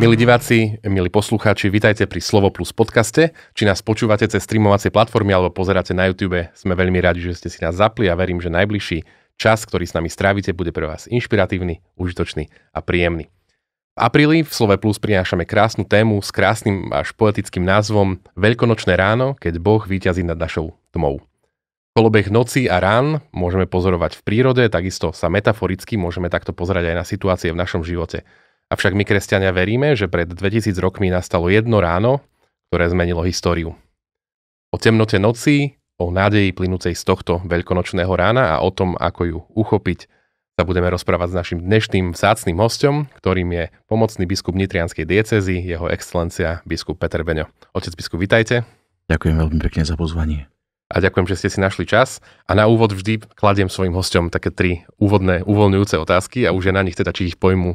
Milí diváci, milí poslucháči, vitajte pri Slovo Plus podcaste. Či nás počúvate cez streamovacie platformy alebo pozeráte na YouTube, sme veľmi radi, že ste si nás zapli a verím, že najbližší čas, ktorý s nami strávite, bude pre vás inšpiratívny, užitočný a príjemný. V apríli v Slove Plus prinášame krásnu tému s krásnym až poetickým názvom Veľkonočné ráno, keď Boh víťazí nad našou tmou. Kolobeh noci a rán môžeme pozorovať v prírode, takisto sa metaforicky môžeme takto pozerať aj na situácie v našom živote. Avšak my, kresťania, veríme, že pred 2000 rokmi nastalo jedno ráno, ktoré zmenilo históriu. O temnote noci, o nádeji plynúcej z tohto veľkonočného rána a o tom, ako ju uchopiť, sa budeme rozprávať s našim dnešným vzácným hostom, ktorým je pomocný biskup Nitrianskej diecezy, jeho excelencia biskup Peter Beňo. Otec biskup, vitajte. Ďakujem veľmi pekne za pozvanie. A ďakujem, že ste si našli čas. A na úvod vždy kladiem svojim hostom také tri úvodné, uvoľňujúce otázky a už je na nich teda, či ich pojmu uh,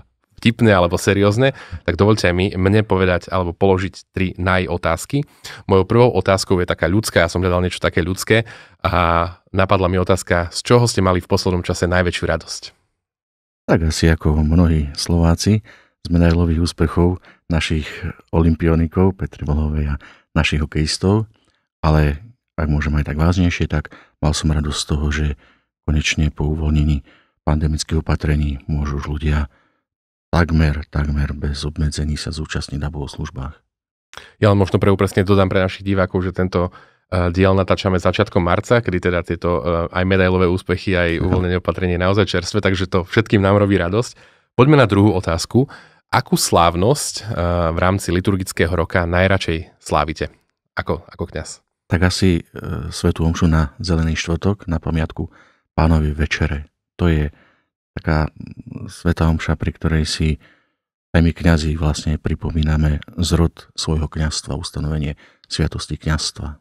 eh, vtipné alebo seriózne, tak dovolte aj mi, mne povedať alebo položiť tri najotázky. Mojou prvou otázkou je taká ľudská, ja som hľadal niečo také ľudské a napadla mi otázka, z čoho ste mali v poslednom čase najväčšiu radosť? Tak asi ako mnohí Slováci z medailových úspechov našich olimpionikov Petri Volhovej a našich hokejistov, ale ak môžem aj tak vážnejšie, tak mal som radosť z toho, že konečne po uvoľnení pandemických opatrení môžu už ľudia takmer, takmer bez obmedzení sa zúčastní na bohoslužbách. Ja len možno pre upresne dodám pre našich divákov, že tento eh, diel natáčame začiatkom marca, kedy teda tieto eh, aj medailové úspechy, aj uvoľnené opatrenie je naozaj čerstvé, takže to všetkým nám robí radosť. Poďme na druhú otázku. Akú slávnosť eh, v rámci liturgického roka najradšej slávite ako, ako kňaz? Tak asi svetu Omšu na Zelený štvrtok, na pamiatku Pánovi večere. To je taká sveta omša, pri ktorej si aj my kňazi vlastne pripomíname zrod svojho kniazstva, ustanovenie sviatosti kniazstva.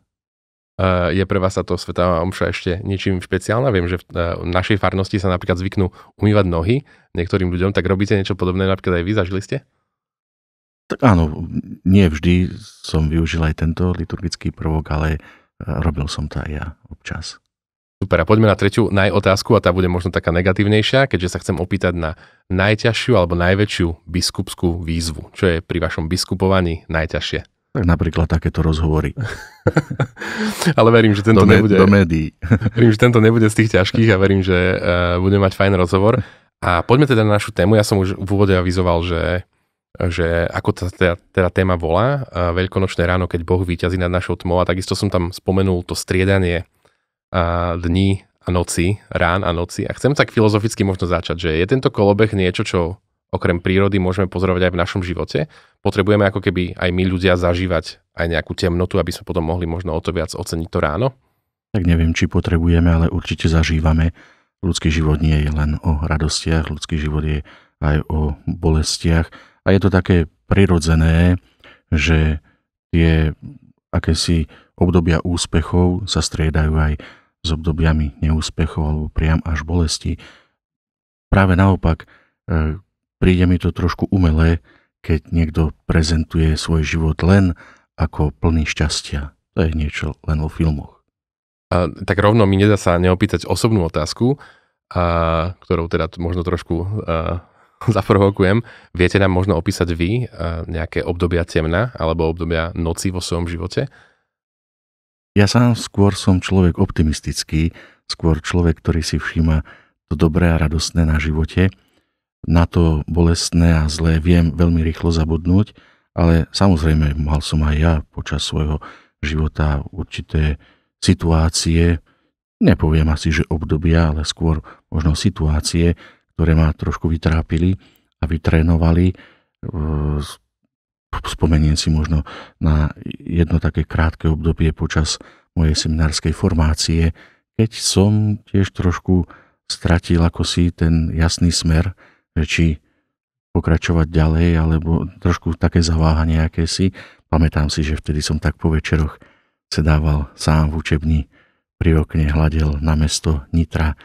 E, je pre vás táto svetá omša ešte niečím špeciálna? Viem, že e, v našej farnosti sa napríklad zvyknú umývať nohy niektorým ľuďom, tak robíte niečo podobné napríklad aj vy, zažili ste? Tak áno, nie vždy som využil aj tento liturgický prvok, ale e, robil som to aj ja občas. Super, a poďme na tretiu najotázku a tá bude možno taká negatívnejšia, keďže sa chcem opýtať na najťažšiu alebo najväčšiu biskupskú výzvu. Čo je pri vašom biskupovaní najťažšie? Tak napríklad takéto rozhovory. Ale verím, že tento do, nebude... Do médií. verím, že tento nebude z tých ťažkých a verím, že uh, eh, budeme mať fajn rozhovor. A poďme teda na našu tému. Ja som už v úvode avizoval, že že ako tá teda, teda téma volá, eh, Veľkonočné ráno, keď Boh vyťazí nad našou tmou a takisto som tam spomenul to striedanie dní a noci, rán a noci. A chcem tak filozoficky možno začať, že je tento kolobeh niečo, čo okrem prírody môžeme pozorovať aj v našom živote. Potrebujeme ako keby aj my ľudia zažívať aj nejakú temnotu, aby sme potom mohli možno o to viac oceniť to ráno? Tak neviem, či potrebujeme, ale určite zažívame. Ľudský život nie je len o radostiach, ľudský život je aj o bolestiach. A je to také prirodzené, že tie akési obdobia úspechov sa striedajú aj s obdobiami neúspechov alebo priam až bolesti. Práve naopak, e, príde mi to trošku umelé, keď niekto prezentuje svoj život len ako plný šťastia. To je niečo len vo filmoch. A, tak rovno mi nedá sa neopýtať osobnú otázku, a, ktorou teda možno trošku a, zaprovokujem. Viete nám možno opísať vy nejaké obdobia temna alebo obdobia noci vo svojom živote? Ja sám skôr som človek optimistický, skôr človek, ktorý si všíma to dobré a radostné na živote. Na to bolestné a zlé viem veľmi rýchlo zabudnúť, ale samozrejme mal som aj ja počas svojho života určité situácie, nepoviem asi, že obdobia, ale skôr možno situácie, ktoré ma trošku vytrápili a vytrénovali e, Spomeniem si možno na jedno také krátke obdobie počas mojej seminárskej formácie, keď som tiež trošku stratil ako si ten jasný smer, že či pokračovať ďalej, alebo trošku také zaváhanie si. Pamätám si, že vtedy som tak po večeroch sedával sám v učebni, pri okne hľadel na mesto Nitra,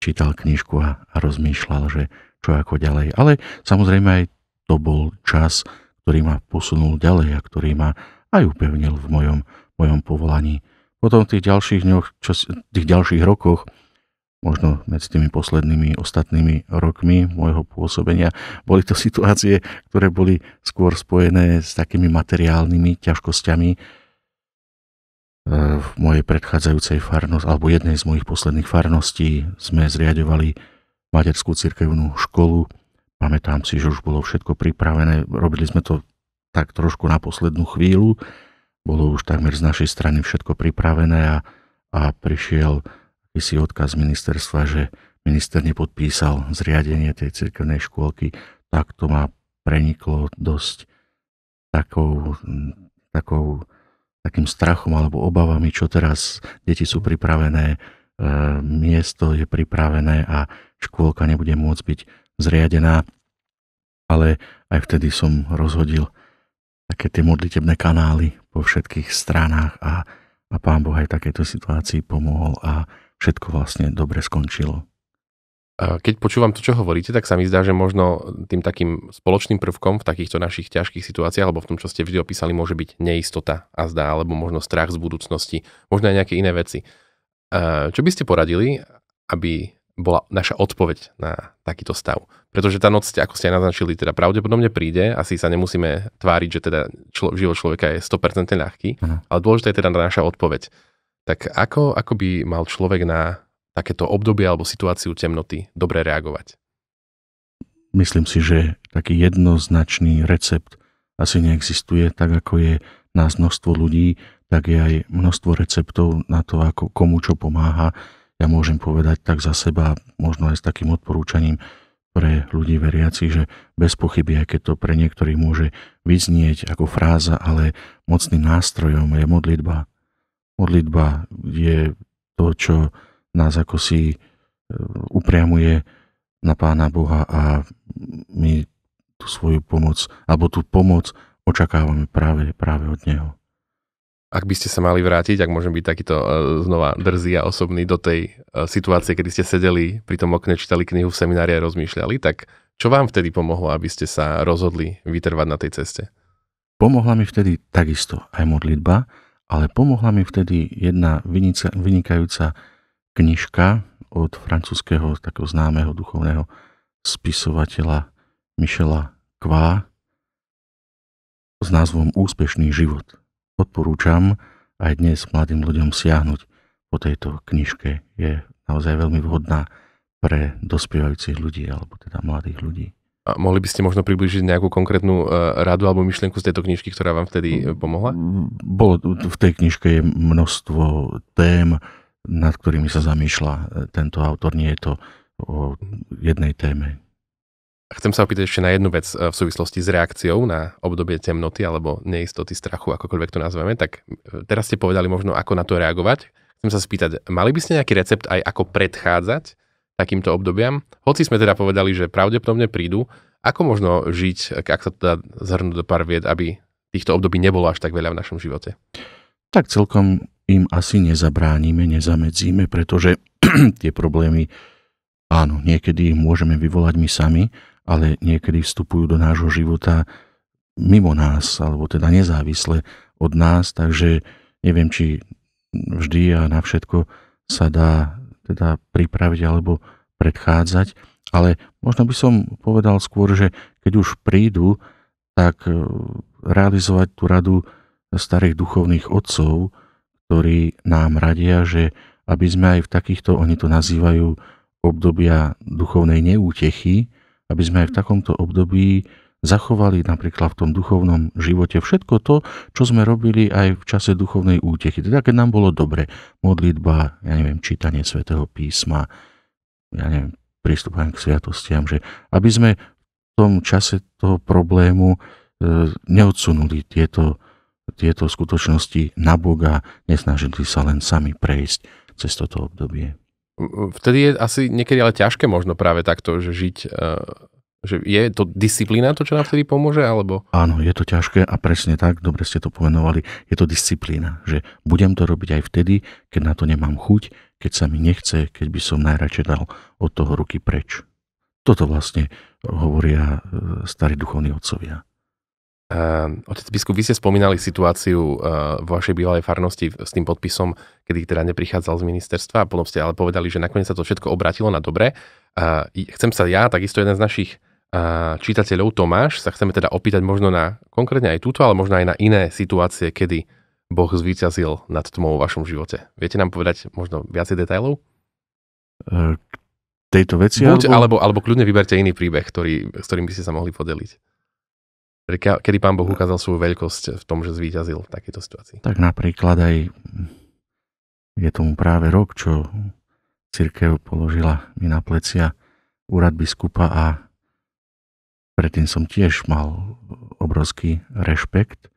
čítal knižku a, a rozmýšľal, že čo ako ďalej. Ale samozrejme aj to bol čas, ktorý ma posunul ďalej a ktorý ma aj upevnil v mojom, mojom povolaní. Potom v tých ďalších dňoch, čo, tých ďalších rokoch, možno medzi tými poslednými ostatnými rokmi môjho pôsobenia, boli to situácie, ktoré boli skôr spojené s takými materiálnymi ťažkosťami e, v mojej predchádzajúcej farnosti, alebo jednej z mojich posledných farností sme zriadovali materskú cirkevnú školu, Pamätám si, že už bolo všetko pripravené, robili sme to tak trošku na poslednú chvíľu, bolo už takmer z našej strany všetko pripravené a, a prišiel akýsi odkaz ministerstva, že minister nepodpísal zriadenie tej cirkevnej škôlky, tak to ma preniklo dosť takou, takou, takým strachom alebo obavami, čo teraz deti sú pripravené, e, miesto je pripravené a škôlka nebude môcť byť zriadená, ale aj vtedy som rozhodil také tie modlitebné kanály po všetkých stranách a, a pán Boh aj takéto situácii pomohol a všetko vlastne dobre skončilo. Keď počúvam to, čo hovoríte, tak sa mi zdá, že možno tým takým spoločným prvkom v takýchto našich ťažkých situáciách, alebo v tom, čo ste vždy opísali, môže byť neistota a zdá, alebo možno strach z budúcnosti, možno aj nejaké iné veci. Čo by ste poradili, aby bola naša odpoveď na takýto stav. Pretože tá noc, ako ste aj naznačili, teda pravdepodobne príde, asi sa nemusíme tváriť, že teda člo, život človeka je 100% ľahký, uh-huh. ale dôležitá je teda naša odpoveď. Tak ako, ako by mal človek na takéto obdobie alebo situáciu temnoty dobre reagovať? Myslím si, že taký jednoznačný recept asi neexistuje, tak ako je nás množstvo ľudí, tak je aj množstvo receptov na to, ako komu čo pomáha, ja môžem povedať tak za seba, možno aj s takým odporúčaním pre ľudí veriaci, že bez pochyby, aj keď to pre niektorých môže vyznieť ako fráza, ale mocným nástrojom je modlitba. Modlitba je to, čo nás ako si e, upriamuje na Pána Boha a my tú svoju pomoc, alebo tú pomoc očakávame práve, práve od Neho. Ak by ste sa mali vrátiť, ak môžem byť takýto uh, znova drzý a osobný do tej uh, situácie, kedy ste sedeli pri tom okne, čítali knihu v seminári a rozmýšľali, tak čo vám vtedy pomohlo, aby ste sa rozhodli vytrvať na tej ceste? Pomohla mi vtedy takisto aj modlitba, ale pomohla mi vtedy jedna vynica, vynikajúca knižka od francúzského takého známeho duchovného spisovateľa Michela Kvá s názvom Úspešný život. Odporúčam aj dnes mladým ľuďom siahnuť po tejto knižke. Je naozaj veľmi vhodná pre dospievajúcich ľudí alebo teda mladých ľudí. A mohli by ste možno približiť nejakú konkrétnu e, radu alebo myšlienku z tejto knižky, ktorá vám vtedy e, pomohla? Bolo, v tej knižke je množstvo tém, nad ktorými sa zamýšľa e, tento autor. Nie je to o jednej téme. Chcem sa opýtať ešte na jednu vec e, v súvislosti s reakciou na obdobie temnoty alebo neistoty strachu, akokoľvek to nazveme. Tak e, teraz ste povedali možno, ako na to reagovať. Chcem sa spýtať, mali by ste nejaký recept aj ako predchádzať takýmto obdobiam? Hoci sme teda povedali, že pravdepodobne prídu, ako možno žiť, e, ak sa teda zhrnú zhrnúť do pár vied, aby týchto období nebolo až tak veľa v našom živote? Tak celkom im asi nezabránime, nezamedzíme, pretože tie problémy, áno, niekedy ich môžeme vyvolať my sami, ale niekedy vstupujú do nášho života mimo nás, alebo teda nezávisle od nás, takže neviem, či vždy a na všetko sa dá teda pripraviť alebo predchádzať, ale možno by som povedal skôr, že keď už prídu, tak e, realizovať tú radu starých duchovných otcov, ktorí nám radia, že aby sme aj v takýchto, oni to nazývajú obdobia duchovnej neútechy, aby sme aj v takomto období zachovali napríklad v tom duchovnom živote všetko to, čo sme robili aj v čase duchovnej útechy. Teda keď nám bolo dobre, modlitba, ja neviem, čítanie svätého písma, ja neviem, prístupovanie k sviatostiam, že aby sme v tom čase toho problému e, neodsunuli tieto, tieto skutočnosti na Boga, nesnažili sa len sami prejsť cez toto obdobie. Vtedy je asi niekedy ale ťažké možno práve takto, že žiť eh, že je to disciplína to, čo nám vtedy pomôže? Alebo... Áno, je to ťažké a presne tak, dobre ste to pomenovali, je to disciplína, že budem to robiť aj vtedy, keď na to nemám chuť, keď sa mi nechce, keď by som najradšej dal od toho ruky preč. Toto vlastne hovoria eh, starí duchovní otcovia. Uh, otec biskup, vy ste spomínali situáciu uh, vo vašej bývalej farnosti s tým podpisom, kedy teda neprichádzal z ministerstva a potom ste ale povedali, že nakoniec sa to všetko obratilo na dobre. Uh, chcem sa ja, takisto jeden z našich uh, čitateľov Tomáš, sa chceme teda opýtať možno na konkrétne aj túto, ale možno aj na iné situácie, kedy Boh zvíťazil nad tmou v vašom živote. Viete nám povedať možno viacej detajlov? K tejto veci? Buď, alebo... alebo, alebo kľudne vyberte iný príbeh, ktorý, s ktorým by ste sa mohli podeliť. Kedy pán Boh ukázal svoju veľkosť v tom, že zvíťazil v takejto situácii. Tak napríklad aj je tomu práve rok, čo církev položila mi na plecia úrad biskupa a predtým som tiež mal obrovský rešpekt,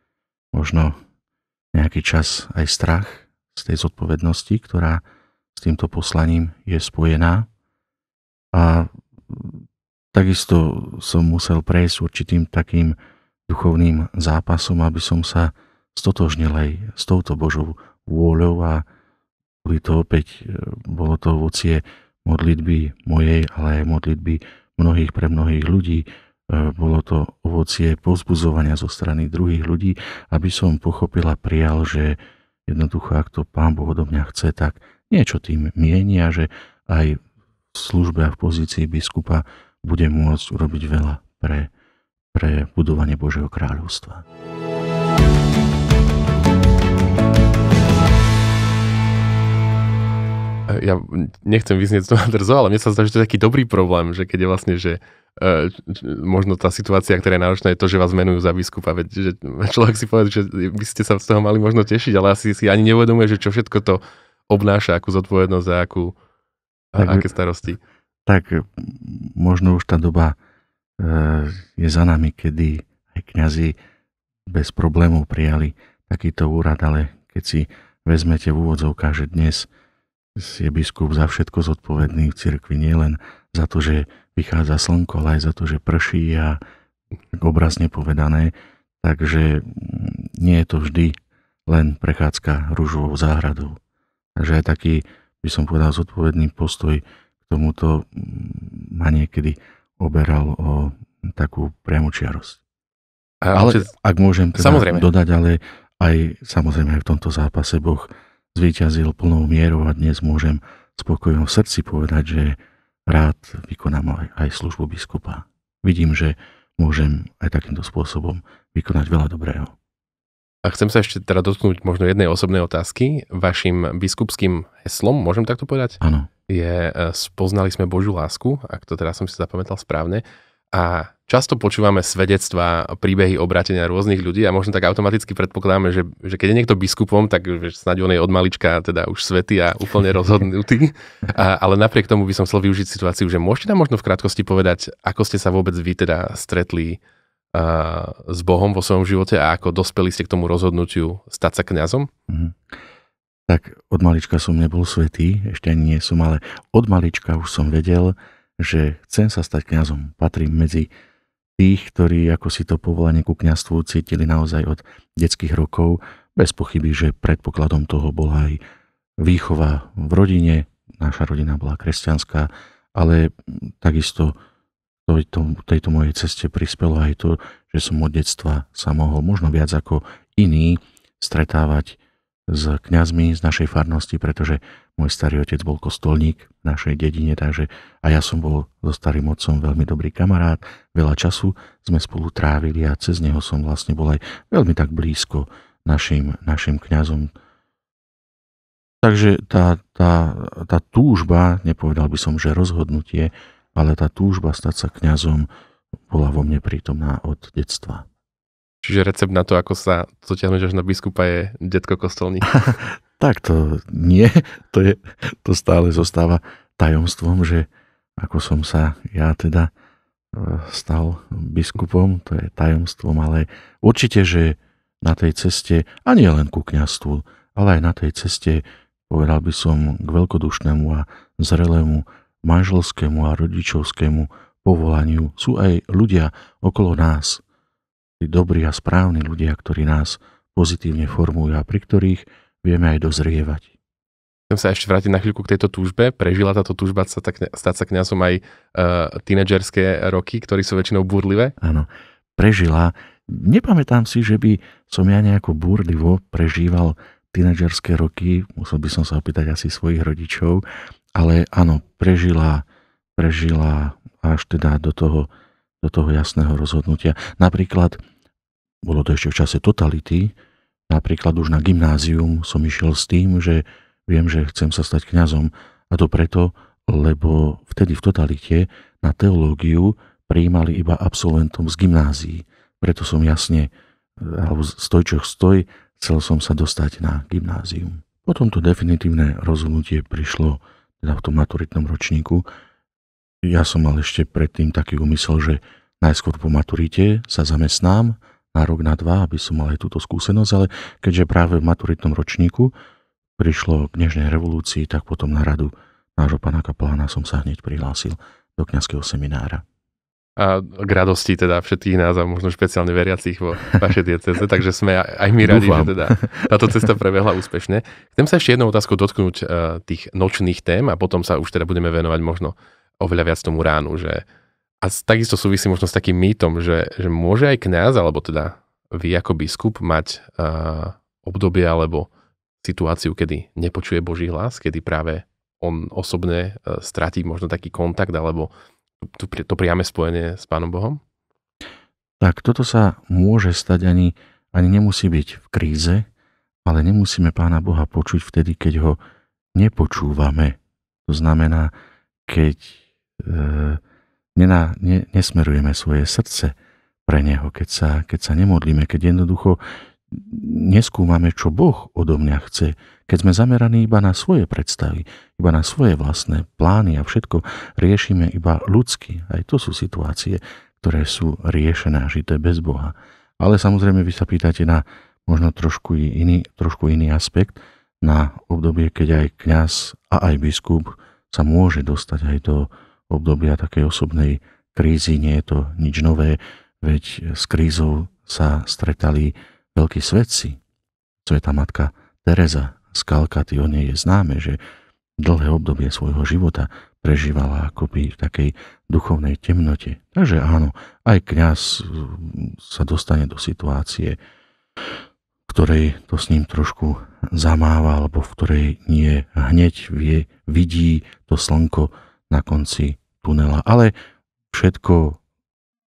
možno nejaký čas aj strach z tej zodpovednosti, ktorá s týmto poslaním je spojená. A takisto som musel prejsť určitým takým duchovným zápasom, aby som sa stotožnil aj s touto Božou vôľou a boli to opäť, e, bolo to ovocie modlitby mojej, ale aj modlitby mnohých pre mnohých ľudí. E, bolo to ovocie pozbuzovania zo strany druhých ľudí, aby som pochopil a prijal, že jednoducho, ak to Pán Boh odo mňa chce, tak niečo tým mienia, a že aj v službe a v pozícii biskupa bude môcť urobiť veľa pre pre budovanie Božieho kráľovstva. E, ja nechcem vyznieť to drzo, ale mne sa zdá, že to je taký dobrý problém, že keď je vlastne, že e, možno tá situácia, ktorá je náročná, je to, že vás menujú za biskupa. Veď, že človek si povie, že by ste sa z toho mali možno tešiť, ale asi si ani neuvedomuje, že čo všetko to obnáša, akú zodpovednosť a akú, tak, aké starosti. Tak možno už tá doba je za nami, kedy aj kňazi bez problémov prijali takýto úrad, ale keď si vezmete v úvodzovkách, že dnes je biskup za všetko zodpovedný v cirkvi, nielen za to, že vychádza slnko, ale aj za to, že prší a tak obrazne povedané, takže mm, nie je to vždy len prechádzka rúžovou záhradou. Takže aj taký, by som povedal, zodpovedný postoj k tomuto mm, má niekedy oberal o takú priamočiarosť. Ale otec, ak môžem teda samozrejme. dodať, ale aj samozrejme aj v tomto zápase Boh zvíťazil plnou mierou a dnes môžem spokojom v srdci povedať, že rád vykonám aj, aj službu biskupa. Vidím, že môžem aj takýmto spôsobom vykonať veľa dobrého. A chcem sa ešte teda dotknúť možno jednej osobnej otázky. Vašim biskupským heslom, môžem takto povedať? Áno je e, Spoznali sme Božiu lásku, ak to teraz som si zapamätal správne. A často počúvame svedectvá, príbehy obrátenia rôznych ľudí a možno tak automaticky predpokladáme, že, že keď je niekto biskupom, tak vieš, snáď on je od malička teda už svetý a úplne rozhodnutý. A, ale napriek tomu by som chcel využiť situáciu, že môžete nám možno v krátkosti povedať, ako ste sa vôbec vy teda stretli uh, s Bohom vo svojom živote a ako dospeli ste k tomu rozhodnutiu stať sa kňazom? Mm-hmm tak od malička som nebol svetý, ešte ani nie som, ale od malička už som vedel, že chcem sa stať kňazom. Patrím medzi tých, ktorí ako si to povolanie ku kňastvu cítili naozaj od detských rokov, bez pochyby, že predpokladom toho bola aj výchova v rodine, naša rodina bola kresťanská, ale takisto tejto, tejto mojej ceste prispelo aj to, že som od detstva sa mohol možno viac ako iný stretávať s kňazmi z našej farnosti, pretože môj starý otec bol kostolník v našej dedine, takže a ja som bol so starým otcom veľmi dobrý kamarát, veľa času sme spolu trávili a cez neho som vlastne bol aj veľmi tak blízko našim, našim kňazom. Takže tá, tá, tá túžba, nepovedal by som, že rozhodnutie, ale tá túžba stať sa kňazom bola vo mne prítomná od detstva. Čiže recept na to, ako sa dotiahnuť až na biskupa je detko kostolný. tak to nie, to, je, to stále zostáva tajomstvom, že ako som sa ja teda e, stal biskupom, to je tajomstvom, ale určite, že na tej ceste, a nie len ku kniastvu, ale aj na tej ceste, povedal by som, k veľkodušnému a zrelému manželskému a rodičovskému povolaniu sú aj ľudia okolo nás, tí dobrí a správni ľudia, ktorí nás pozitívne formujú a pri ktorých vieme aj dozrievať. Chcem sa ešte vrátiť na chvíľku k tejto túžbe. Prežila táto túžba sa tak, stať sa kňazom aj e, tínedžerské roky, ktorí sú väčšinou búrlivé? Áno, prežila. Nepamätám si, že by som ja nejako búrlivo prežíval tínedžerské roky, musel by som sa opýtať asi svojich rodičov, ale áno, prežila, prežila až teda do toho, do toho jasného rozhodnutia. Napríklad bolo to ešte v čase totality, napríklad už na gymnázium som išiel s tým, že viem, že chcem sa stať kňazom a to preto, lebo vtedy v totalite na teológiu prijímali iba absolventom z gymnázií. Preto som jasne, alebo stoj čo stoj, chcel som sa dostať na gymnázium. Potom to definitívne rozhodnutie prišlo teda v tom maturitnom ročníku. Ja som mal ešte predtým taký úmysel, že najskôr po maturite sa zamestnám, na rok, na dva, aby som mal aj túto skúsenosť, ale keďže práve v maturitnom ročníku prišlo k dnešnej revolúcii, tak potom na radu nášho pána kaplána som sa hneď prihlásil do kňazského seminára. A k radosti teda všetkých nás a možno špeciálne veriacich vo vašej dieceze, takže sme aj my radi, Dúfam. že teda táto cesta prebehla úspešne. Chcem sa ešte jednou otázkou dotknúť eh, tých nočných tém a potom sa už teda budeme venovať možno oveľa viac tomu ránu, že a takisto súvisí možno s takým mýtom, že, že môže aj kňaz, alebo teda vy ako biskup mať uh, obdobie alebo situáciu, kedy nepočuje Boží hlas, kedy práve on osobne uh, stratí možno taký kontakt alebo to, to priame spojenie s Pánom Bohom? Tak toto sa môže stať ani, ani nemusí byť v kríze, ale nemusíme Pána Boha počuť vtedy, keď ho nepočúvame. To znamená, keď e, nená, ne, nesmerujeme svoje srdce pre Neho, keď sa, keď sa nemodlíme, keď jednoducho neskúmame, čo Boh odo mňa chce, keď sme zameraní iba na svoje predstavy, iba na svoje vlastné plány a všetko riešime iba ľudsky. Aj to sú situácie, ktoré sú riešené a žité bez Boha. Ale samozrejme vy sa pýtate na možno trošku iný, trošku iný aspekt, na obdobie, keď aj kňaz a aj biskup sa môže dostať aj do obdobia takej osobnej krízy, nie je to nič nové, veď s krízou sa stretali veľkí svetci. Sveta matka Teresa z Kalkaty, o nej je známe, že dlhé obdobie svojho života prežívala akoby v takej duchovnej temnote. Takže áno, aj kňaz mm, sa dostane do situácie, ktorej to s ním trošku zamáva, alebo v ktorej nie hneď vie, vidí to slnko na konci tunela. Ale všetko,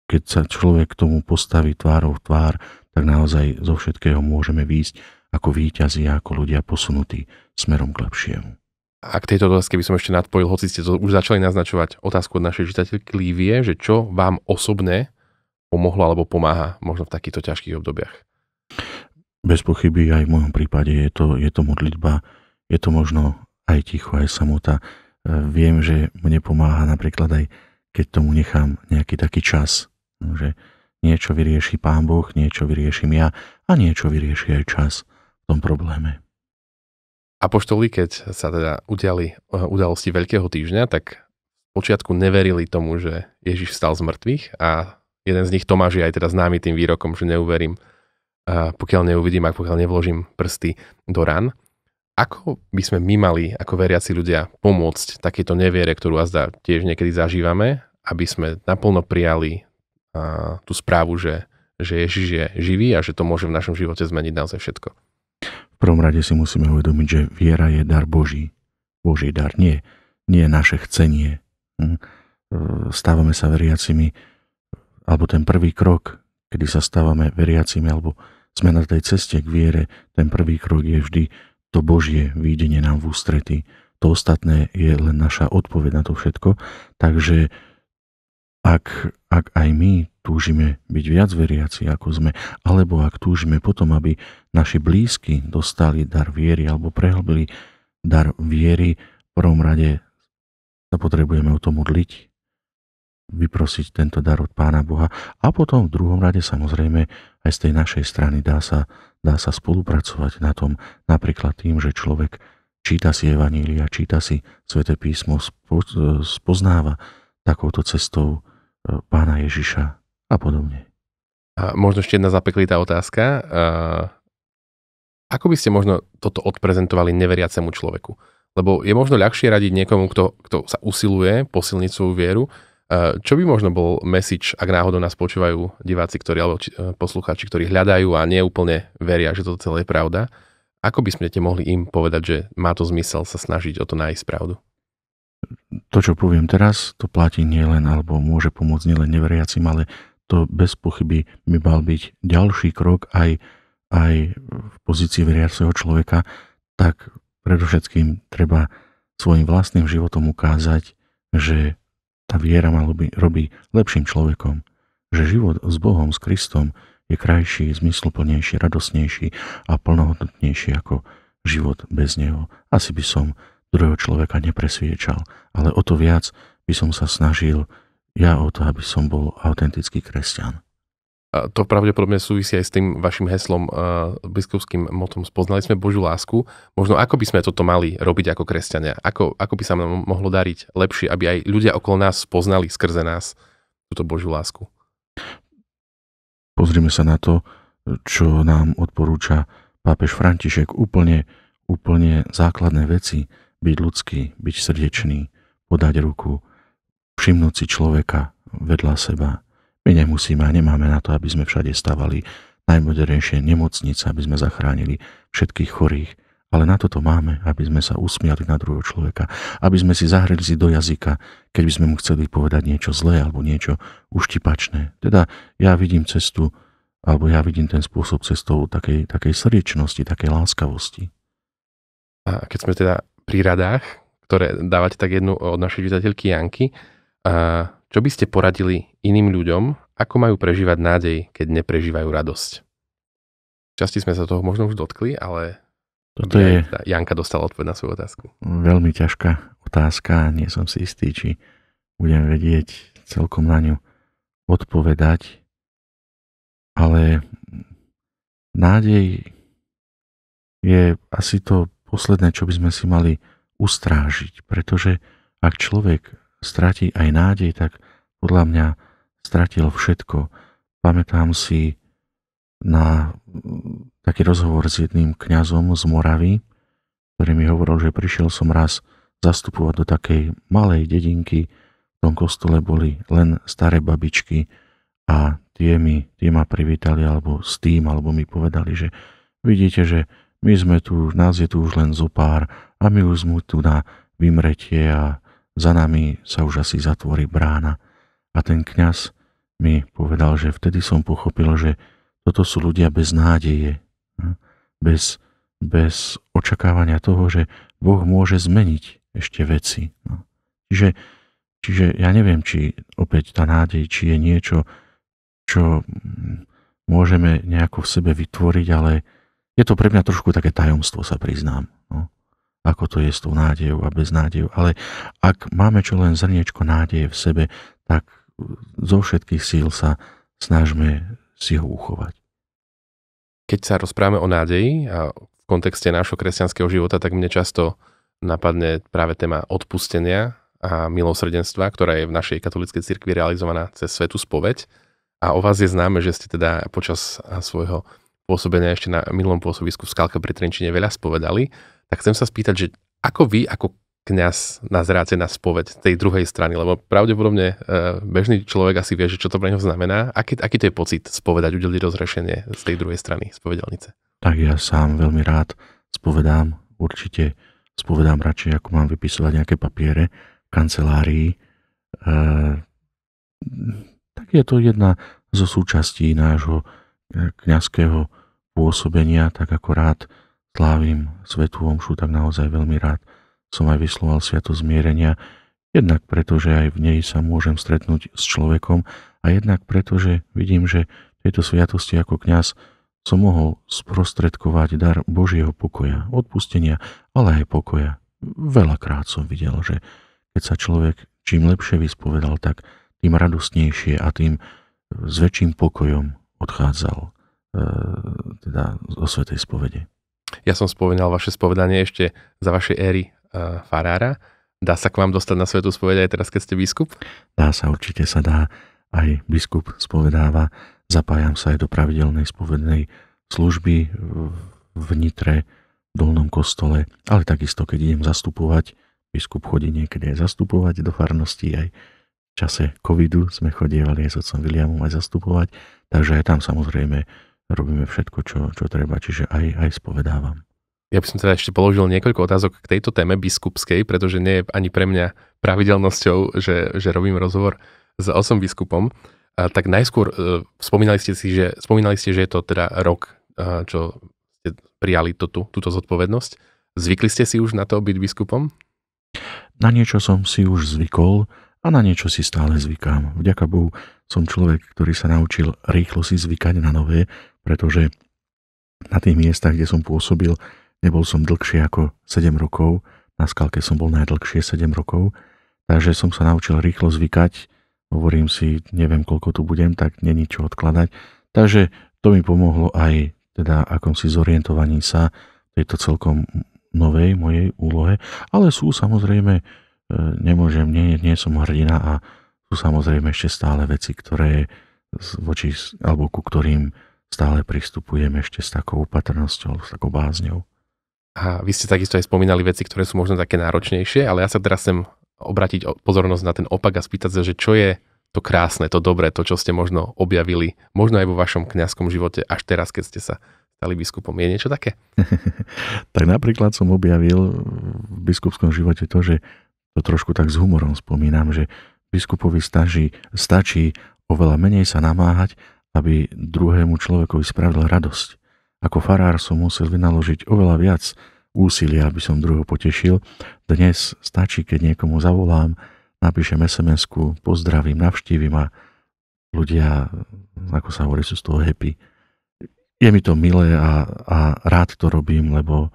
keď sa človek k tomu postaví tvárou v tvár, tak naozaj zo všetkého môžeme výjsť ako výťazí a ako ľudia posunutí smerom k lepšiemu. A k tejto otázke by som ešte nadpojil, hoci ste to už začali naznačovať otázku od našej čitateľky Lívie, že čo vám osobne pomohlo alebo pomáha možno v takýchto ťažkých obdobiach? Bez pochyby aj v môjom prípade je to, je to modlitba, je to možno aj ticho, aj samota, viem, že mne pomáha napríklad aj keď tomu nechám nejaký taký čas, že niečo vyrieši Pán Boh, niečo vyrieším ja a niečo vyrieši aj čas v tom probléme. Apoštoli, keď sa teda udiali eh, udalosti Veľkého týždňa, tak počiatku neverili tomu, že Ježiš stal z mŕtvych a jeden z nich, Tomáš, je aj teda známy tým výrokom, že neuverím, eh, pokiaľ neuvidím a pokiaľ nevložím prsty do ran. Ako by sme my mali ako veriaci ľudia pomôcť takejto neviere, ktorú azda tiež niekedy zažívame, aby sme naplno prijali a, tú správu, že, že Ježiš je živý a že to môže v našom živote zmeniť naozaj všetko? V prvom rade si musíme uvedomiť, že viera je dar Boží. Boží dar, nie, nie naše chcenie. Hm? E, stávame sa veriacimi, alebo ten prvý krok, kedy sa stávame veriacimi, alebo sme na tej ceste k viere, ten prvý krok je vždy to Božie výdenie nám v ústretí. To ostatné je len naša odpoveď na to všetko. Takže ak, ak aj my túžime byť viac veriaci, ako sme, alebo ak túžime potom, aby naši blízky dostali dar viery alebo prehlbili dar viery, v prvom rade sa potrebujeme o to modliť, vyprosiť tento dar od Pána Boha a potom v druhom rade samozrejme aj z tej našej strany dá sa Dá sa spolupracovať na tom napríklad tým, že človek číta si Evanília, číta si Svete písmo, e, spoznáva takouto cestou e, pána Ježiša a podobne. A možno ešte jedna zapeklitá otázka. E, ako by ste možno toto odprezentovali neveriacemu človeku? Lebo je možno ľahšie radiť niekomu, kto, kto sa usiluje posilniť svoju vieru, Eh, čo by možno bol message, ak náhodou nás počúvajú diváci, ktorí, alebo či, eh, poslucháči, ktorí hľadajú a neúplne veria, že to celé je pravda? Ako by te mohli im povedať, že má to zmysel sa snažiť o to nájsť pravdu? To, čo poviem teraz, to platí nielen, alebo môže pomôcť nielen neveriacim, ale to bez pochyby by mal byť ďalší krok aj, aj v pozícii veriaceho človeka, tak predovšetkým treba svojim vlastným životom ukázať, že tá viera ma robí lepším človekom, že život s Bohom, s Kristom je krajší, zmysluplnejší, radosnejší a plnohodnotnejší ako život bez Neho. Asi by som druhého človeka nepresviečal, ale o to viac by som sa snažil ja o to, aby som bol autentický kresťan. A to pravdepodobne súvisí aj s tým vašim heslom uh, biskupským motom Spoznali sme Božiu lásku. Možno ako by sme toto mali robiť ako kresťania? Ako, ako by sa nám mohlo dariť lepšie, aby aj ľudia okolo nás poznali skrze nás túto Božiu lásku? Pozrime sa na to, čo nám odporúča pápež František. Úplne, úplne základné veci. Byť ľudský, byť srdečný, podať ruku, všimnúť si človeka vedľa seba, my nemusíme a nemáme na to, aby sme všade stavali najmodernejšie nemocnice, aby sme zachránili všetkých chorých. Ale na toto máme, aby sme sa usmiali na druhého človeka, aby sme si zahreli si do jazyka, keď by sme mu chceli povedať niečo zlé alebo niečo uštipačné. Teda ja vidím cestu, alebo ja vidím ten spôsob cestou takej, takej srdečnosti, takej láskavosti. A keď sme teda pri radách, ktoré dávate, tak jednu od našej čitateľky Janky, čo by ste poradili iným ľuďom, ako majú prežívať nádej, keď neprežívajú radosť? Časti sme sa toho možno už dotkli, ale toto je... Janka dostala odpoveď na svoju otázku. Veľmi ťažká otázka, nie som si istý, či budem vedieť celkom na ňu odpovedať, ale nádej je asi to posledné, čo by sme si mali ustrážiť, pretože ak človek stratí aj nádej, tak podľa mňa stratil všetko. Pamätám si na mm, taký rozhovor s jedným kňazom z Moravy, ktorý mi hovoril, že prišiel som raz zastupovať do takej malej dedinky, v tom kostole boli len staré babičky a tie, mi, tie ma privítali alebo s tým, alebo mi povedali, že vidíte, že my sme tu, nás je tu už len zo pár a my už sme tu na vymretie a za nami sa už asi zatvorí brána a ten kňaz mi povedal, že vtedy som pochopil, že toto sú ľudia bez nádeje, hm? bez, bez očakávania toho, že Boh môže zmeniť ešte veci. No. Čiže, čiže ja neviem, či opäť tá nádej, či je niečo, čo hm, môžeme nejako v sebe vytvoriť, ale je to pre mňa trošku také tajomstvo, sa priznám ako to je s tou nádejou a bez nádejou. Ale ak máme čo len zrniečko nádeje v sebe, tak uh, zo všetkých síl sa snažme si ho uchovať. Keď sa rozprávame o nádeji a v kontexte nášho kresťanského života, tak mne často napadne práve téma odpustenia a milosrdenstva, ktorá je v našej katolíckej cirkvi realizovaná cez svetu spoveď. A o vás je známe, že ste teda počas svojho pôsobenia ešte na minulom pôsobisku v Skalke pri Trenčine veľa spovedali, tak chcem sa spýtať, že ako vy ako kňaz nazráte na spoveď tej druhej strany, lebo pravdepodobne e, bežný človek asi vie, že čo to pre neho znamená. Aký, aký to je pocit spovedať, udeliť rozrešenie z tej druhej strany spovedelnice? Tak ja sám veľmi rád spovedám, určite spovedám radšej, ako mám vypisovať nejaké papiere v kancelárii. E, tak je to jedna zo súčastí nášho e, kňazského pôsobenia, tak ako rád slávim Svetú Omšu, tak naozaj veľmi rád som aj vysloval Sviato zmierenia, jednak preto, že aj v nej sa môžem stretnúť s človekom a jednak preto, že vidím, že tejto sviatosti ako kňaz som mohol sprostredkovať dar Božieho pokoja, odpustenia, ale aj pokoja. Veľakrát som videl, že keď sa človek čím lepšie vyspovedal, tak tým radostnejšie a tým s väčším pokojom odchádzal E, teda o Svetej spovede. Ja som spomenal vaše spovedanie ešte za vašej éry e, farára. Dá sa k vám dostať na Svetú spoveď aj teraz, keď ste biskup? Dá sa, určite sa dá. Aj biskup spovedáva. Zapájam sa aj do pravidelnej spovednej služby v Nitre, v Dolnom kostole, ale takisto, keď idem zastupovať, biskup chodí niekedy aj zastupovať do farnosti, aj v čase covidu sme chodievali aj s otcom Williamom aj zastupovať, takže aj tam samozrejme robíme všetko, čo, čo treba, čiže aj, aj spovedávam. Ja by som teda ešte položil niekoľko otázok k tejto téme biskupskej, pretože nie je ani pre mňa pravidelnosťou, že, že robím rozhovor s osom biskupom. A tak najskôr e, spomínali, ste si, že, spomínali ste, že je to teda rok, e, čo ste prijali to, tú, túto zodpovednosť. Zvykli ste si už na to byť biskupom? Na niečo som si už zvykol a na niečo si stále zvykám. Vďaka Bohu som človek, ktorý sa naučil rýchlo si zvykať na nové, pretože na tých miestach, kde som pôsobil, nebol som dlhšie ako 7 rokov, na skalke som bol najdlhšie 7 rokov, takže som sa naučil rýchlo zvykať, hovorím si, neviem koľko tu budem, tak není čo odkladať, takže to mi pomohlo aj teda akomsi zorientovaní sa tejto celkom novej mojej úlohe, ale sú samozrejme, e, nemôžem, nie, nie som hrdina a sú samozrejme ešte stále veci, ktoré voči, alebo ku ktorým stále pristupujem ešte s takou opatrnosťou, s takou bázňou. A vy ste takisto aj spomínali veci, ktoré sú možno také náročnejšie, ale ja sa teraz chcem obratiť pozornosť na ten opak a spýtať sa, že čo je to krásne, to dobré, to, čo ste možno objavili, možno aj vo vašom kňazskom živote až teraz, keď ste sa stali biskupom. Je niečo také? tak napríklad som objavil v biskupskom živote to, že to trošku tak s humorom spomínam, že Biskupovi staží, stačí oveľa menej sa namáhať, aby druhému človekovi spravil radosť. Ako farár som musel vynaložiť oveľa viac úsilia, aby som druhého potešil. Dnes stačí, keď niekomu zavolám, napíšem sms pozdravím, navštívim a ľudia, ako sa hovorí, sú z toho happy. Je mi to milé a, a rád to robím, lebo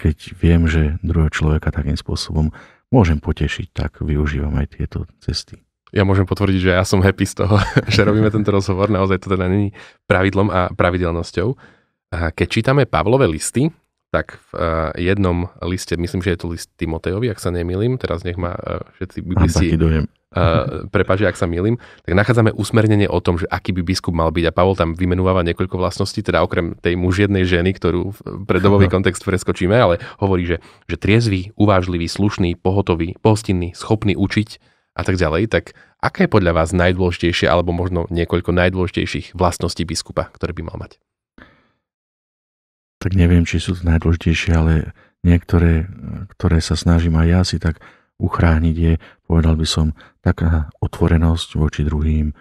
keď viem, že druhého človeka takým spôsobom môžem potešiť, tak využívam aj tieto cesty. Ja môžem potvrdiť, že ja som happy z toho, že robíme tento rozhovor. Naozaj to teda není pravidlom a pravidelnosťou. Keď čítame Pavlové listy, tak v e, jednom liste, myslím, že je to list Timotejovi, ak sa nemýlim, teraz nech ma e, všetci biblisti... Uh, e, prepáči, ak sa milím, tak nachádzame usmernenie o tom, že aký by biskup mal byť. A Pavol tam vymenúva niekoľko vlastností, teda okrem tej muž jednej ženy, ktorú v predobový kontext preskočíme, ale hovorí, že, že triezvy, uvážlivý, slušný, pohotový, pohostinný, schopný učiť a tak ďalej. Tak aká je podľa vás najdôležitejšia alebo možno niekoľko najdôležitejších vlastností biskupa, ktoré by mal mať? tak neviem, či sú to najdôležitejšie, ale niektoré, ktoré sa snažím aj ja si tak uchrániť je, povedal by som, taká otvorenosť voči druhým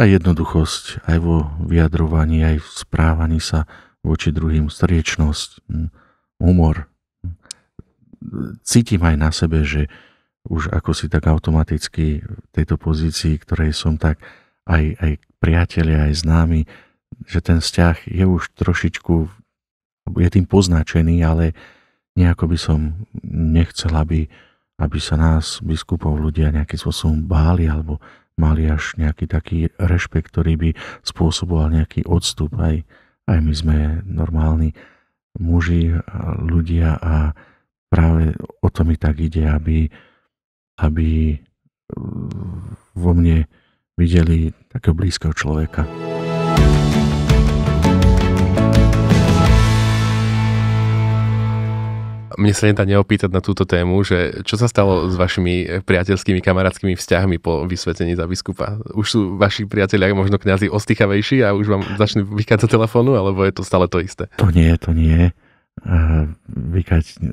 a jednoduchosť aj vo vyjadrovaní, aj v správaní sa voči druhým, striečnosť, hm, humor. Cítim aj na sebe, že už ako si tak automaticky v tejto pozícii, ktorej som tak aj, aj priatelia, aj známi, že ten vzťah je už trošičku, je tým poznačený, ale nejako by som nechcel, aby, aby sa nás, biskupov, ľudia nejakým spôsobom báli alebo mali až nejaký taký rešpekt, ktorý by spôsoboval nejaký odstup. Aj, aj my sme normálni muži, ľudia a práve o to mi tak ide, aby, aby vo mne videli takého blízkeho človeka. thank you Mne sa nedá neopýtať na túto tému, že čo sa stalo s vašimi priateľskými, kamarátskými vzťahmi po vysvetení za biskupa? Už sú vaši priatelia možno kňazi ostýchavejší a už vám začnú vykať za telefónu, alebo je to stále to isté? To nie, to nie. Eh, vykať,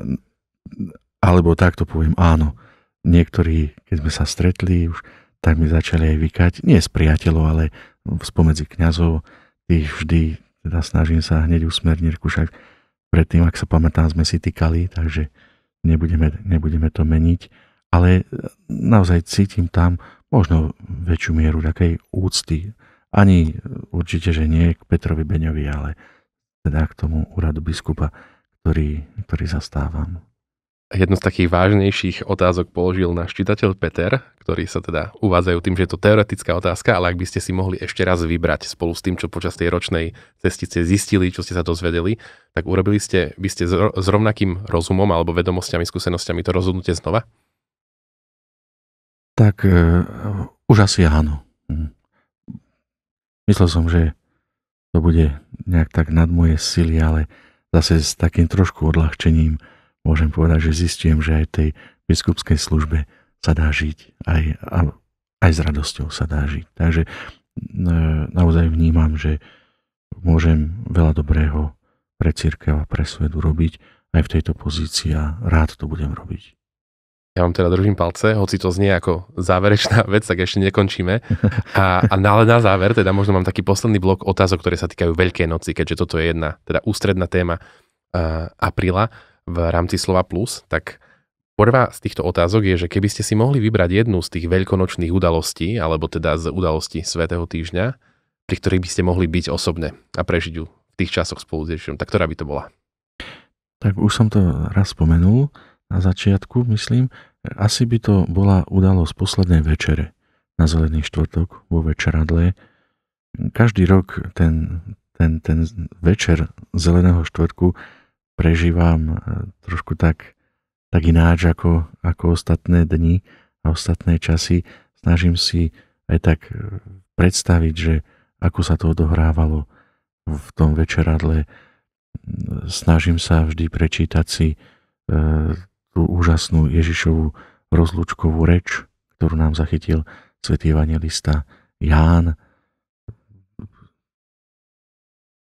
alebo takto poviem, áno. Niektorí, keď sme sa stretli už, tak mi začali aj vykať, nie z priateľov, ale spomedzi kňazov, tých vždy, teda snažím sa hneď usmerniť, však Predtým, ak sa pamätám, sme si týkali, takže nebudeme, nebudeme to meniť. Ale e, naozaj cítim tam možno väčšiu mieru takej úcty. Ani e, určite, že nie k Petrovi Beňovi, ale teda k tomu úradu biskupa, ktorý, ktorý zastávam jednu z takých vážnejších otázok položil náš čitateľ Peter, ktorý sa teda uvádzajú tým, že je to teoretická otázka, ale ak by ste si mohli ešte raz vybrať spolu s tým, čo počas tej ročnej cestice zistili, čo ste sa dozvedeli, tak urobili ste, by ste s rovnakým rozumom alebo vedomosťami, skúsenosťami to rozhodnutie znova? Tak uh, už asi áno. Hm. Myslel som, že to bude nejak tak nad moje sily, ale zase s takým trošku odľahčením – môžem povedať, že zistím, že aj tej biskupskej službe sa dá žiť, aj, aj s radosťou sa dá žiť. Takže naozaj vnímam, že môžem veľa dobrého pre církev a pre svet urobiť aj v tejto pozícii a rád to budem robiť. Ja vám teda držím palce, hoci to znie ako záverečná vec, tak ešte nekončíme. A, a ale na záver, teda možno mám taký posledný blok otázok, ktoré sa týkajú Veľkej noci, keďže toto je jedna, teda ústredná téma uh, apríla v rámci Slova Plus, tak Prvá z týchto otázok je, že keby ste si mohli vybrať jednu z tých veľkonočných udalostí, alebo teda z udalostí Svetého týždňa, pri ktorých by ste mohli byť osobne a prežiť ju v tých časoch spolu s Ježišom, tak ktorá by to bola? Tak už som to raz spomenul na začiatku, myslím. Asi by to bola udalosť poslednej večere na Zelený štvrtok vo večeradle. Každý rok ten, ten, ten večer Zeleného štvrtku prežívam e, trošku tak, tak ináč ako, ako ostatné dni a ostatné časy. Snažím si aj tak e, predstaviť, že ako sa to odohrávalo v tom večeradle. Snažím sa vždy prečítať si e, tú úžasnú Ježišovú rozlúčkovú reč, ktorú nám zachytil svätý evangelista Ján,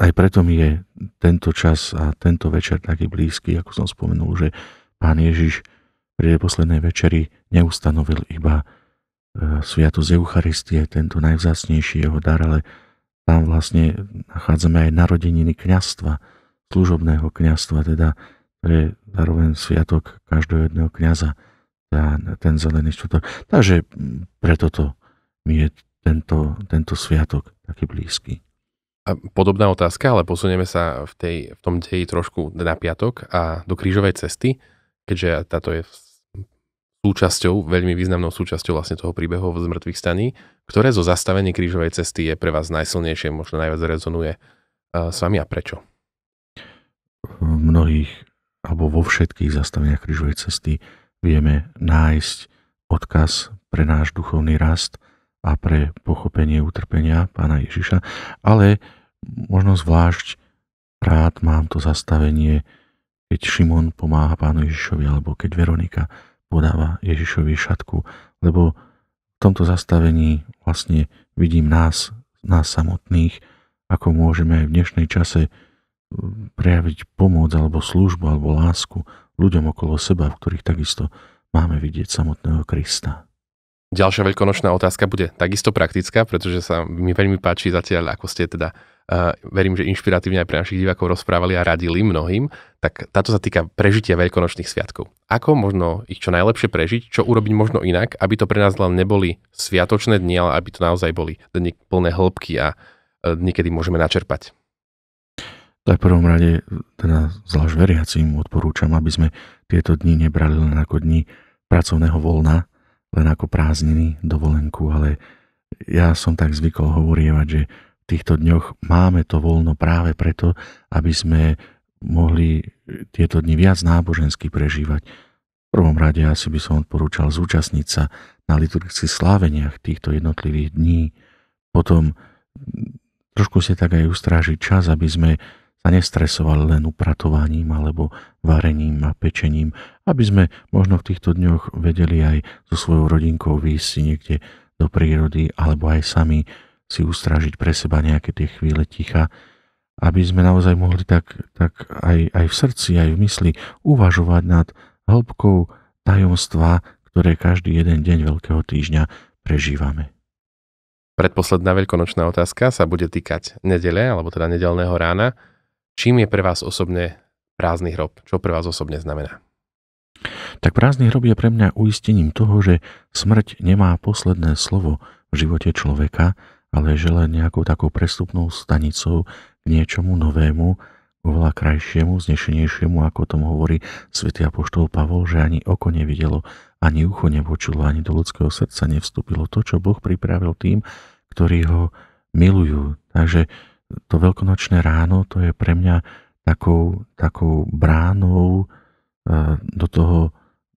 aj preto mi je tento čas a tento večer taký blízky, ako som spomenul, že pán Ježiš pri poslednej večeri neustanovil iba e, sviatosť Eucharistie, tento najvzácnejší jeho dar, ale tam vlastne nachádzame aj narodeniny kňastva, služobného kniastva, teda to je zároveň sviatok každého jedného kňaza, ten zelený štvrtok. Takže preto to mi je tento, tento sviatok taký blízky podobná otázka, ale posunieme sa v, tej, v tom deji trošku na piatok a do krížovej cesty, keďže táto je súčasťou, veľmi významnou súčasťou vlastne toho príbehu v zmrtvých staní. Ktoré zo zastavení krížovej cesty je pre vás najsilnejšie, možno najviac rezonuje s vami a prečo? V mnohých alebo vo všetkých zastaveniach krížovej cesty vieme nájsť odkaz pre náš duchovný rast – a pre pochopenie utrpenia pána Ježiša, ale možno zvlášť rád mám to zastavenie, keď Šimon pomáha pánu Ježišovi alebo keď Veronika podáva Ježišovi šatku, lebo v tomto zastavení vlastne vidím nás, nás samotných, ako môžeme aj v dnešnej čase prejaviť pomoc alebo službu alebo lásku ľuďom okolo seba, v ktorých takisto máme vidieť samotného Krista. Ďalšia veľkonočná otázka bude takisto praktická, pretože sa mi veľmi páči zatiaľ, ako ste teda, uh, verím, že inšpiratívne aj pre našich divákov rozprávali a radili mnohým, tak táto sa týka prežitia veľkonočných sviatkov. Ako možno ich čo najlepšie prežiť, čo urobiť možno inak, aby to pre nás len neboli sviatočné dni, ale aby to naozaj boli dni plné hĺbky a uh, niekedy môžeme načerpať. Tak v prvom rade, teda zvlášť veriacím odporúčam, aby sme tieto dni nebrali len ako dni pracovného voľna, len ako prázdniny, dovolenku, ale ja som tak zvykol hovorievať, že v týchto dňoch máme to voľno práve preto, aby sme mohli tieto dni viac nábožensky prežívať. V prvom rade asi by som odporúčal zúčastniť sa na liturgických sláveniach týchto jednotlivých dní. Potom trošku si tak aj ustrážiť čas, aby sme sa nestresovali len upratovaním alebo varením a pečením, aby sme možno v týchto dňoch vedeli aj so svojou rodinkou výjsť niekde do prírody alebo aj sami si ustražiť pre seba nejaké tie chvíle ticha, aby sme naozaj mohli tak, tak aj, aj v srdci, aj v mysli uvažovať nad hĺbkou tajomstva, ktoré každý jeden deň Veľkého týždňa prežívame. Predposledná veľkonočná otázka sa bude týkať nedele, alebo teda nedelného rána. Čím je pre vás osobne prázdny hrob? Čo pre vás osobne znamená? Tak prázdny hrob je pre mňa uistením toho, že smrť nemá posledné slovo v živote človeka, ale že len nejakou takou prestupnou stanicou k niečomu novému, oveľa krajšiemu, znešenejšiemu, ako tom hovorí svätý apoštol Pavol, že ani oko nevidelo, ani ucho nepočulo, ani do ľudského srdca nevstúpilo to, čo Boh pripravil tým, ktorí ho milujú. Takže to veľkonočné ráno, to je pre mňa takou, takou bránou e, do toho,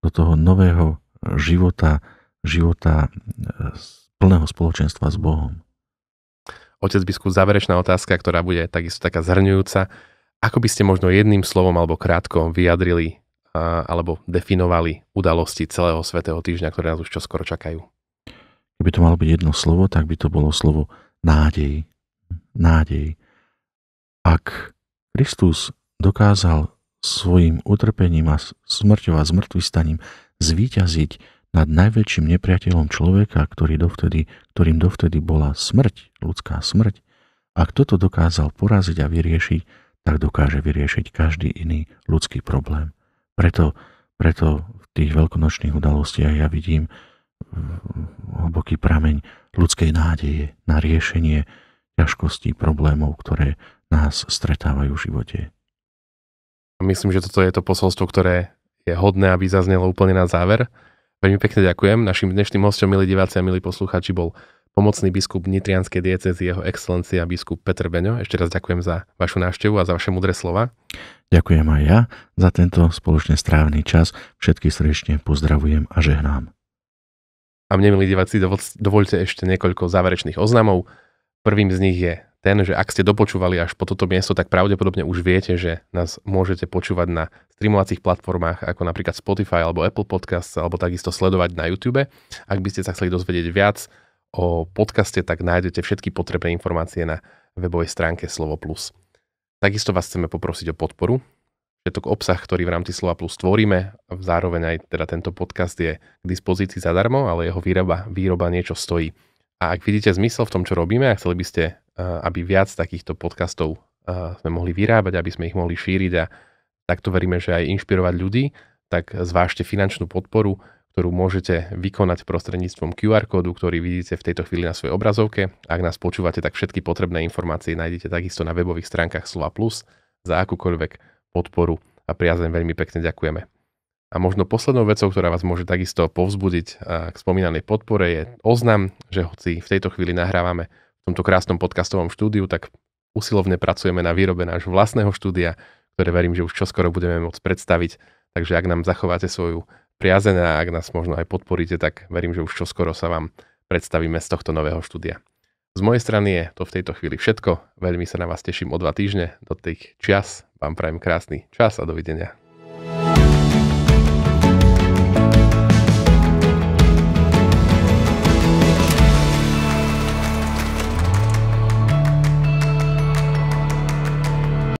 do toho nového života, života e, plného spoločenstva s Bohom. Otec biskup, záverečná otázka, ktorá bude takisto taká zhrňujúca. Ako by ste možno jedným slovom alebo krátko vyjadrili e, alebo definovali udalosti celého svetého týždňa, ktoré nás už čoskoro čakajú? Keby to malo byť jedno slovo, tak by to bolo slovo nádej nádej. Ak Kristus dokázal svojim utrpením a smrťou a zmrtvistaním zvíťaziť nad najväčším nepriateľom človeka, ktorý dovtedy, ktorým dovtedy bola smrť, ľudská smrť, ak toto dokázal poraziť a vyriešiť, tak dokáže vyriešiť každý iný ľudský problém. Preto, preto v tých veľkonočných udalostiach ja vidím hlboký prameň ľudskej nádeje na riešenie ťažkostí, problémov, ktoré nás stretávajú v živote. Myslím, že toto je to posolstvo, ktoré je hodné, aby zaznelo úplne na záver. Veľmi pekne ďakujem. Našim dnešným hostom, milí diváci a milí poslucháči, bol pomocný biskup Nitrianskej diecezy jeho excelencia biskup Petr Beňo. Ešte raz ďakujem za vašu návštevu a za vaše mudré slova. Ďakujem aj ja za tento spoločne strávny čas. Všetky srdečne pozdravujem a žehnám. A mne, milí diváci, dovolte ešte niekoľko záverečných oznamov. Prvým z nich je ten, že ak ste dopočúvali až po toto miesto, tak pravdepodobne už viete, že nás môžete počúvať na streamovacích platformách ako napríklad Spotify alebo Apple Podcast alebo takisto sledovať na YouTube. Ak by ste sa chceli dozvedieť viac o podcaste, tak nájdete všetky potrebné informácie na webovej stránke Slovo Plus. Takisto vás chceme poprosiť o podporu. Všetok obsah, ktorý v rámci Slova Plus tvoríme, zároveň aj teda tento podcast je k dispozícii zadarmo, ale jeho výroba, výroba niečo stojí. A ak vidíte zmysel v tom, čo robíme a chceli by ste, eh, aby viac takýchto podcastov eh, sme mohli vyrábať, aby sme ich mohli šíriť a takto veríme, že aj inšpirovať ľudí, tak zvážte finančnú podporu, ktorú môžete vykonať prostredníctvom QR kódu, ktorý vidíte v tejto chvíli na svojej obrazovke. Ak nás počúvate, tak všetky potrebné informácie nájdete takisto na webových stránkach Slova Plus. Za akúkoľvek podporu a priazeň veľmi pekne ďakujeme. A možno poslednou vecou, ktorá vás môže takisto povzbudiť k spomínanej podpore je oznam, že hoci v tejto chvíli nahrávame v tomto krásnom podcastovom štúdiu, tak usilovne pracujeme na výrobe nášho vlastného štúdia, ktoré verím, že už čoskoro budeme môcť predstaviť. Takže ak nám zachováte svoju priazeň a ak nás možno aj podporíte, tak verím, že už čoskoro sa vám predstavíme z tohto nového štúdia. Z mojej strany je to v tejto chvíli všetko. Veľmi sa na vás teším o dva týždne. Do tých čas vám prajem krásny čas a dovidenia.